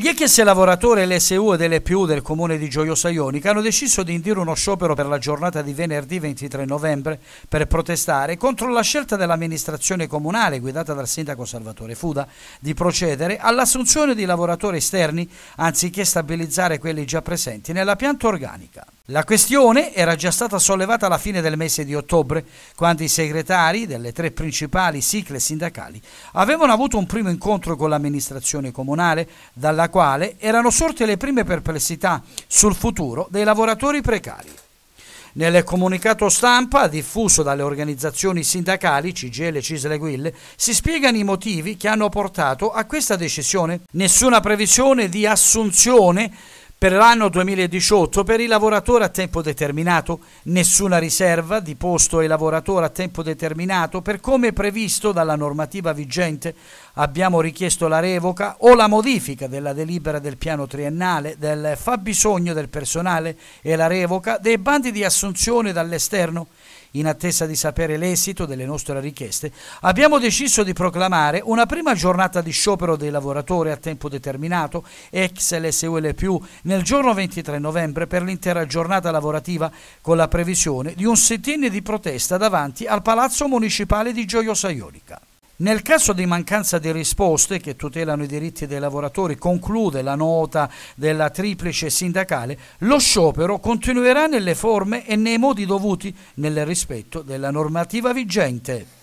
Gli ex lavoratori LSU e dell'EPU del comune di Gioiosa Ionica hanno deciso di indire uno sciopero per la giornata di venerdì 23 novembre per protestare contro la scelta dell'amministrazione comunale guidata dal sindaco Salvatore Fuda di procedere all'assunzione di lavoratori esterni anziché stabilizzare quelli già presenti nella pianta organica. La questione era già stata sollevata alla fine del mese di ottobre, quando i segretari delle tre principali sigle sindacali avevano avuto un primo incontro con l'amministrazione comunale, dalla quale erano sorte le prime perplessità sul futuro dei lavoratori precari. Nel comunicato stampa diffuso dalle organizzazioni sindacali CGL e Cisleguille si spiegano i motivi che hanno portato a questa decisione. Nessuna previsione di assunzione per l'anno 2018 per i lavoratori a tempo determinato nessuna riserva di posto ai lavoratori a tempo determinato per come previsto dalla normativa vigente abbiamo richiesto la revoca o la modifica della delibera del piano triennale del fabbisogno del personale e la revoca dei bandi di assunzione dall'esterno in attesa di sapere l'esito delle nostre richieste, abbiamo deciso di proclamare una prima giornata di sciopero dei lavoratori a tempo determinato, ex LSUL, nel giorno 23 novembre per l'intera giornata lavorativa, con la previsione di un settennio di protesta davanti al Palazzo Municipale di Gioiosa Ionica. Nel caso di mancanza di risposte che tutelano i diritti dei lavoratori, conclude la nota della triplice sindacale, lo sciopero continuerà nelle forme e nei modi dovuti nel rispetto della normativa vigente.